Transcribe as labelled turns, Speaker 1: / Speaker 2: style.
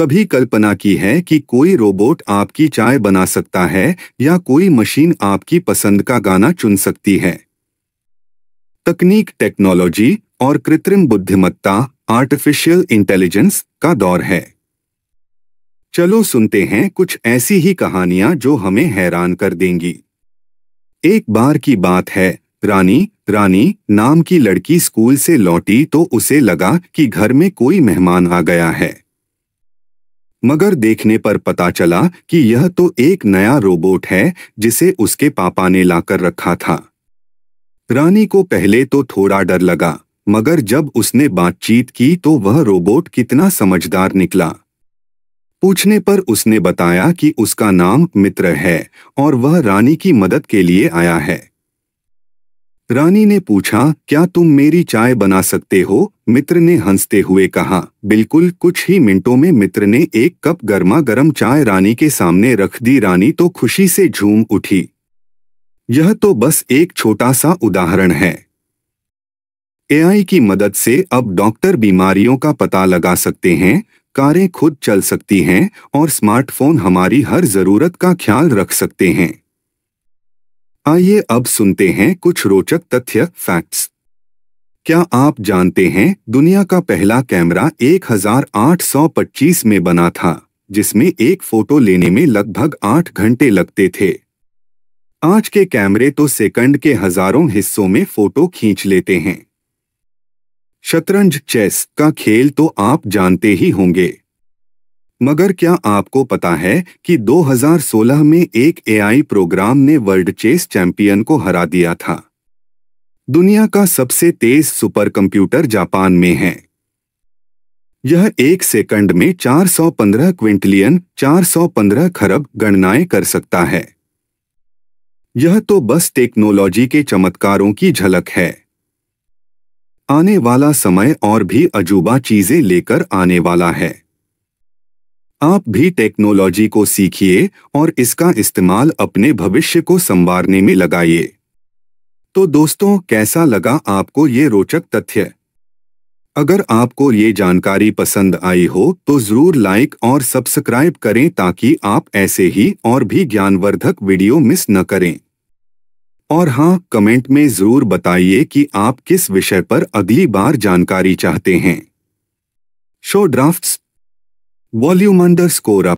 Speaker 1: कभी कल्पना की है कि कोई रोबोट आपकी चाय बना सकता है या कोई मशीन आपकी पसंद का गाना चुन सकती है तकनीक टेक्नोलॉजी और कृत्रिम बुद्धिमत्ता आर्टिफिशियल इंटेलिजेंस का दौर है चलो सुनते हैं कुछ ऐसी ही कहानियां जो हमें हैरान कर देंगी एक बार की बात है रानी रानी नाम की लड़की स्कूल से लौटी तो उसे लगा कि घर में कोई मेहमान आ गया है मगर देखने पर पता चला कि यह तो एक नया रोबोट है जिसे उसके पापा ने लाकर रखा था रानी को पहले तो थोड़ा डर लगा मगर जब उसने बातचीत की तो वह रोबोट कितना समझदार निकला पूछने पर उसने बताया कि उसका नाम मित्र है और वह रानी की मदद के लिए आया है रानी ने पूछा क्या तुम मेरी चाय बना सकते हो मित्र ने हंसते हुए कहा बिल्कुल कुछ ही मिनटों में मित्र ने एक कप गर्मा गर्म चाय रानी के सामने रख दी रानी तो खुशी से झूम उठी यह तो बस एक छोटा सा उदाहरण है एआई की मदद से अब डॉक्टर बीमारियों का पता लगा सकते हैं कारें खुद चल सकती हैं और स्मार्टफोन हमारी हर ज़रूरत का ख्याल रख सकते हैं आइए अब सुनते हैं कुछ रोचक तथ्य फैक्ट्स क्या आप जानते हैं दुनिया का पहला कैमरा 1825 में बना था जिसमें एक फोटो लेने में लगभग आठ घंटे लगते थे आज के कैमरे तो सेकंड के हजारों हिस्सों में फोटो खींच लेते हैं शतरंज चेस का खेल तो आप जानते ही होंगे मगर क्या आपको पता है कि 2016 में एक एआई प्रोग्राम ने वर्ल्ड चेस चैंपियन को हरा दिया था दुनिया का सबसे तेज सुपर कंप्यूटर जापान में है यह एक सेकंड में 415 क्विंटलियन चार खरब गणनाएं कर सकता है यह तो बस टेक्नोलॉजी के चमत्कारों की झलक है आने वाला समय और भी अजूबा चीजें लेकर आने वाला है आप भी टेक्नोलॉजी को सीखिए और इसका इस्तेमाल अपने भविष्य को संवारने में लगाइए तो दोस्तों कैसा लगा आपको ये रोचक तथ्य अगर आपको ये जानकारी पसंद आई हो तो ज़रूर लाइक और सब्सक्राइब करें ताकि आप ऐसे ही और भी ज्ञानवर्धक वीडियो मिस न करें और हाँ कमेंट में ज़रूर बताइए कि आप किस विषय पर अगली बार जानकारी चाहते हैं show drafts volume underscore up